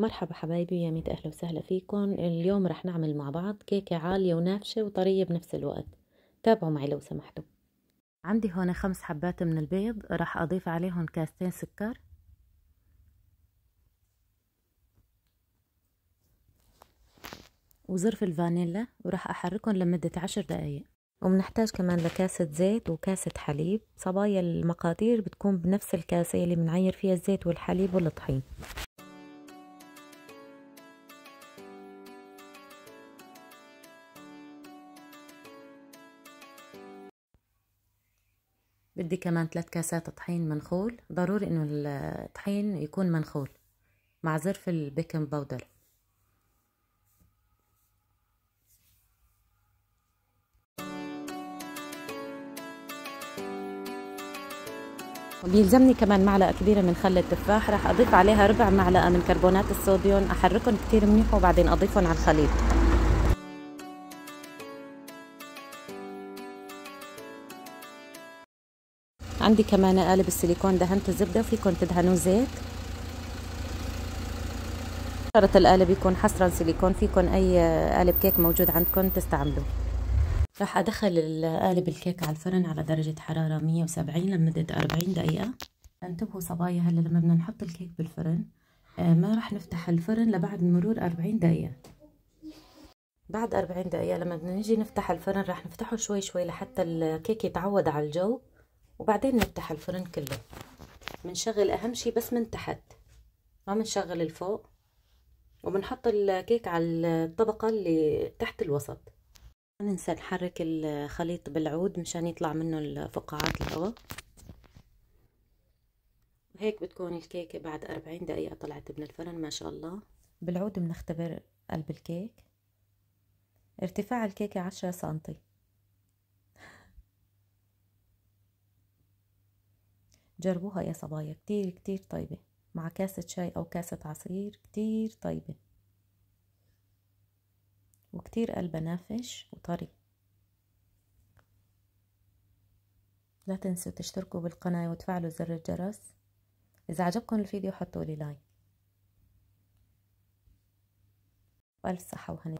مرحبا حبايبي يا ميت اهلا وسهلا فيكم اليوم رح نعمل مع بعض كيكة عالية ونافشة وطرية بنفس الوقت تابعوا معي لو سمحتوا عندي هون خمس حبات من البيض رح اضيف عليهم كاستين سكر وزرف الفانيلا ورح احركهم لمدة عشر دقايق وبنحتاج كمان لكاسة زيت وكاسة حليب صبايا المقادير بتكون بنفس الكاسة اللي بنعير فيها الزيت والحليب والطحين بدي كمان ثلاث كاسات طحين منخول ضروري انه الطحين يكون منخول مع زرف البيكنج باودر بيلزمني كمان معلقه كبيره من خل التفاح رح اضيف عليها ربع معلقه من كربونات الصوديوم احركهم كتير منيح وبعدين اضيفهم على الخليط عندي كمان قالب السيليكون دهنت الزبدة وفيكم تدهنوا زيت شرط القالب يكون حصرا سيليكون فيكم أي قالب كيك موجود عندكم تستعملوه راح أدخل القالب الكيك على الفرن على درجة حرارة 170 لمدة 40 دقيقة انتبهوا صبايا هلا لما بدنا نحط الكيك بالفرن آه، ما راح نفتح الفرن لبعد مرور 40 دقيقة بعد 40 دقيقة لما بدنا نيجي نفتح الفرن راح نفتحه شوي شوي لحتى الكيك يتعود على الجو وبعدين نفتح الفرن كله بنشغل اهم شي بس من تحت ما بنشغل الفوق وبنحط الكيك على الطبقة اللي تحت الوسط ما ننسى نحرك الخليط بالعود مشان يطلع منه الفقاعات الهواء وهيك بتكون الكيكة بعد 40 دقيقة طلعت من الفرن ما شاء الله بالعود بنختبر قلب الكيك ارتفاع الكيكة 10 سنتي جربوها يا صبايا كتير كتير طيبة مع كاسة شاي أو كاسة عصير كتير طيبة وكتير قلبها نافش وطري لا تنسوا تشتركوا بالقناة وتفعلوا زر الجرس إذا عجبكم الفيديو حطوا لي لايك وألف صحة وهنا